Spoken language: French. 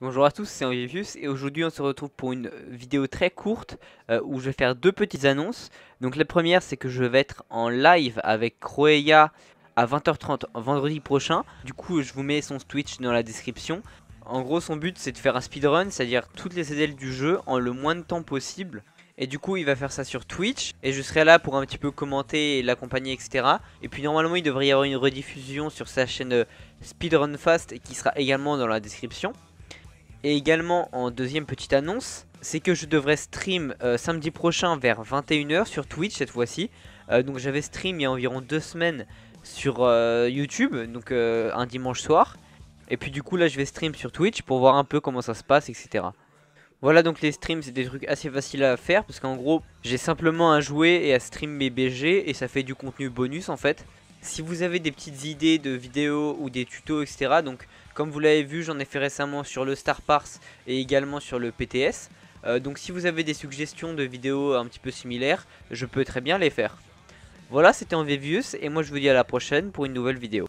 Bonjour à tous, c'est Envivius et aujourd'hui on se retrouve pour une euh, vidéo très courte euh, où je vais faire deux petites annonces. Donc la première c'est que je vais être en live avec Croeya à 20h30 vendredi prochain. Du coup je vous mets son Twitch dans la description. En gros son but c'est de faire un speedrun, c'est-à-dire toutes les CDL du jeu en le moins de temps possible. Et du coup il va faire ça sur Twitch et je serai là pour un petit peu commenter et l'accompagner etc. Et puis normalement il devrait y avoir une rediffusion sur sa chaîne euh, Speedrun Fast qui sera également dans la description. Et également en deuxième petite annonce, c'est que je devrais stream euh, samedi prochain vers 21h sur Twitch cette fois-ci. Euh, donc j'avais stream il y a environ deux semaines sur euh, YouTube, donc un dimanche soir. Et puis du coup là je vais stream sur Twitch pour voir un peu comment ça se passe, etc. Voilà donc les streams c'est des trucs assez faciles à faire parce qu'en gros j'ai simplement à jouer et à stream mes BG et ça fait du contenu bonus en fait si vous avez des petites idées de vidéos ou des tutos, etc. Donc, comme vous l'avez vu, j'en ai fait récemment sur le Star Pars et également sur le PTS. Euh, donc, si vous avez des suggestions de vidéos un petit peu similaires, je peux très bien les faire. Voilà, c'était Envivius et moi je vous dis à la prochaine pour une nouvelle vidéo.